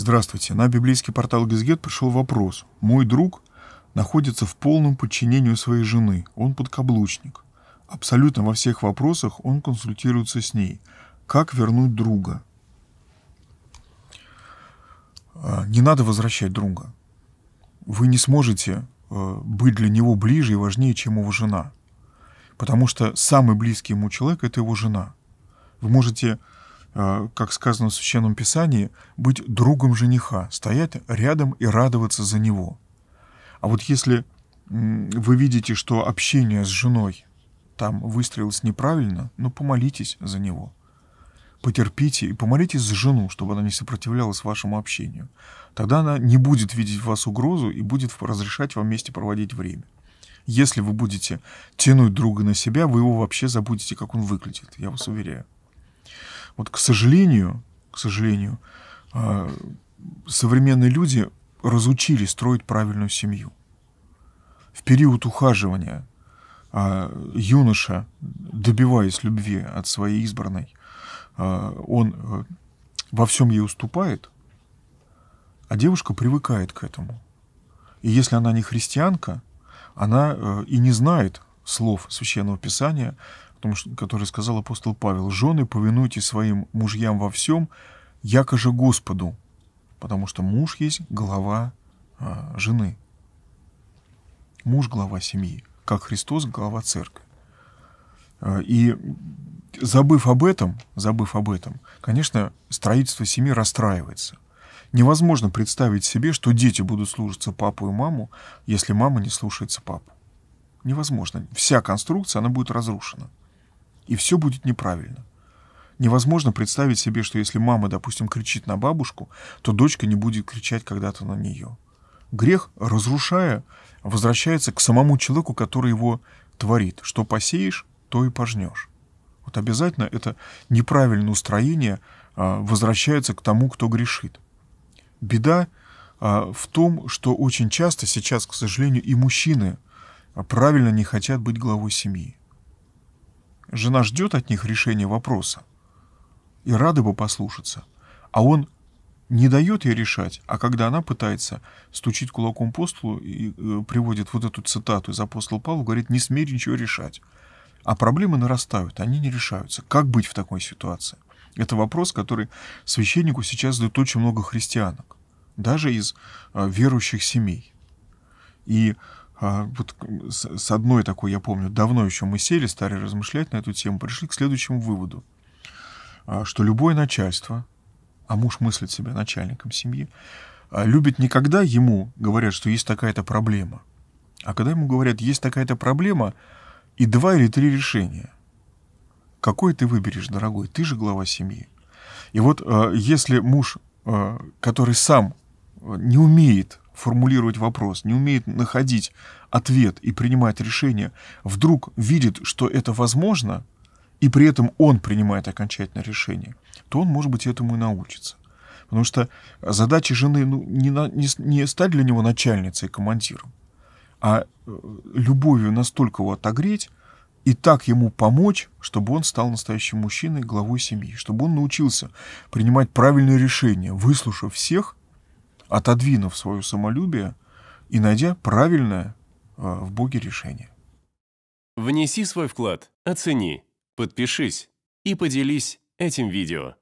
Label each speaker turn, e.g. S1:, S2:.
S1: Здравствуйте. На библейский портал Газгет пришел вопрос. Мой друг находится в полном подчинении своей жены. Он подкаблучник. Абсолютно во всех вопросах он консультируется с ней. Как вернуть друга? А, не надо возвращать друга. Вы не сможете э, быть для него ближе и важнее, чем его жена. Потому что самый близкий ему человек – это его жена. Вы можете Э, как сказано в Священном Писании, быть другом жениха, стоять рядом и радоваться за него. А вот если вы видите, что общение с женой там выстроилось неправильно, ну помолитесь за него. Потерпите и помолитесь за жену, чтобы она не сопротивлялась вашему общению. Тогда она не будет видеть в вас угрозу и будет разрешать вам вместе проводить время. Если вы будете тянуть друга на себя, вы его вообще забудете, как он выглядит, я вас уверяю. Вот, к сожалению, к сожалению, а, современные люди разучили строить правильную семью. В период ухаживания а, юноша, добиваясь любви от своей избранной, а, он э, во всем ей уступает, а девушка привыкает к этому. И если она не христианка, она э, и не знает слов священного писания, потому который сказал апостол Павел, «Жены, повинуйте своим мужьям во всем, якоже Господу, потому что муж есть глава а, жены». Муж – глава семьи, как Христос – глава церкви. А, и забыв об этом, забыв об этом, конечно, строительство семьи расстраивается. Невозможно представить себе, что дети будут служиться папу и маму, если мама не слушается папу. Невозможно. Вся конструкция, она будет разрушена и все будет неправильно. Невозможно представить себе, что если мама, допустим, кричит на бабушку, то дочка не будет кричать когда-то на нее. Грех, разрушая, возвращается к самому человеку, который его творит. Что посеешь, то и пожнешь. Вот обязательно это неправильное устроение а, возвращается к тому, кто грешит. Беда а, в том, что очень часто сейчас, к сожалению, и мужчины а, правильно не хотят быть главой семьи. Жена ждет от них решения вопроса и рада бы послушаться. А он не дает ей решать, а когда она пытается стучить кулаком по столу и э, приводит вот эту цитату из апостола Павла, говорит, не смей ничего решать. А проблемы нарастают, они не решаются. Как быть в такой ситуации? Это вопрос, который священнику сейчас задают очень много христианок, даже из э, верующих семей. И а, вот с, одной такой, я помню, давно еще мы сели, стали размышлять на эту тему, пришли к следующему выводу, а, что любое начальство, а муж мыслит себя начальником семьи, а, любит не когда ему говорят, что есть такая-то проблема, а когда ему говорят, есть такая-то проблема и два или три решения. какое ты выберешь, дорогой? Ты же глава семьи. И вот если муж, который сам не умеет формулировать вопрос, не умеет находить ответ и принимать решение, вдруг видит, что это возможно, и при этом он принимает окончательное решение, то он, может быть, этому и научится. Потому что задача жены ну, не, на, не, не стать для него начальницей командиром, а э, любовью настолько его отогреть и так ему помочь, чтобы он стал настоящим мужчиной, главой семьи, чтобы он научился принимать правильные решения, выслушав всех отодвинув свое самолюбие и найдя правильное э, в Боге решение. Внеси свой вклад, оцени, подпишись и поделись этим видео.